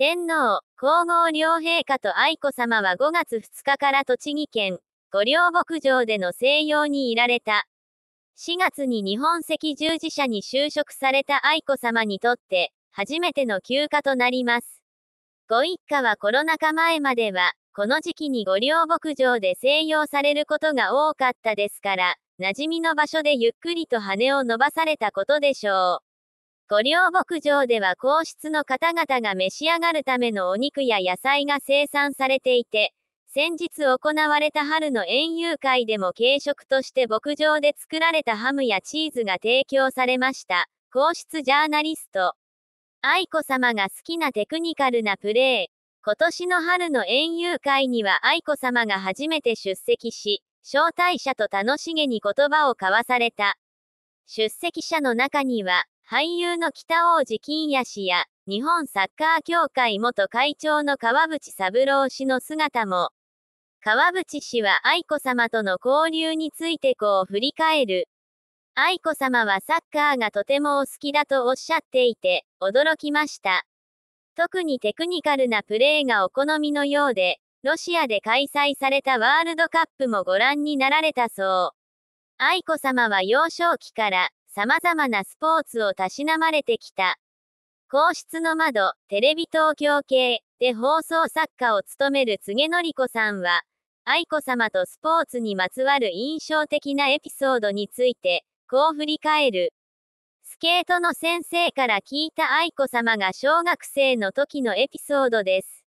天皇、皇后両陛下と愛子さまは5月2日から栃木県、御料牧場での静養にいられた。4月に日本赤十字社に就職された愛子さまにとって、初めての休暇となります。ご一家はコロナ禍前までは、この時期に御料牧場で静養されることが多かったですから、馴染みの場所でゆっくりと羽を伸ばされたことでしょう。御料牧場では皇室の方々が召し上がるためのお肉や野菜が生産されていて、先日行われた春の園遊会でも軽食として牧場で作られたハムやチーズが提供されました。皇室ジャーナリスト。愛子さまが好きなテクニカルなプレー。今年の春の園遊会には愛子さまが初めて出席し、招待者と楽しげに言葉を交わされた。出席者の中には、俳優の北王子金谷氏や、日本サッカー協会元会長の川淵三郎氏の姿も。川淵氏は愛子さまとの交流についてこう振り返る。愛子さまはサッカーがとてもお好きだとおっしゃっていて、驚きました。特にテクニカルなプレーがお好みのようで、ロシアで開催されたワールドカップもご覧になられたそう。愛子さまは幼少期から様々なスポーツをたしなまれてきた。皇室の窓、テレビ東京系で放送作家を務める柘典子さんは、愛子さまとスポーツにまつわる印象的なエピソードについて、こう振り返る。スケートの先生から聞いた愛子さまが小学生の時のエピソードです。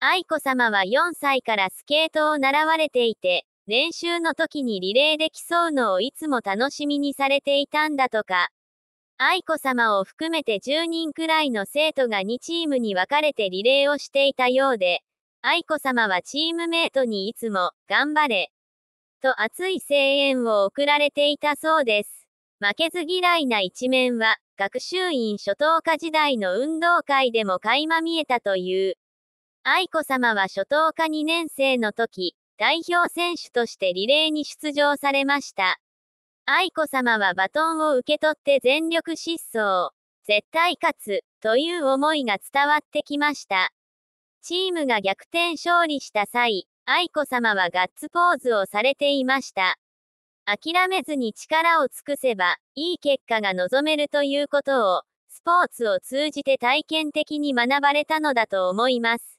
愛子さまは4歳からスケートを習われていて、練習の時にリレーで競うのをいつも楽しみにされていたんだとか。愛子さまを含めて10人くらいの生徒が2チームに分かれてリレーをしていたようで、愛子さまはチームメートにいつも、頑張れ、と熱い声援を送られていたそうです。負けず嫌いな一面は、学習院初等科時代の運動会でも垣間見えたという。愛子さまは初等科2年生の時、代表選手としてリレーに出場されました。愛子さまはバトンを受け取って全力疾走、絶対勝つ、という思いが伝わってきました。チームが逆転勝利した際、愛子さまはガッツポーズをされていました。諦めずに力を尽くせば、いい結果が望めるということを、スポーツを通じて体験的に学ばれたのだと思います。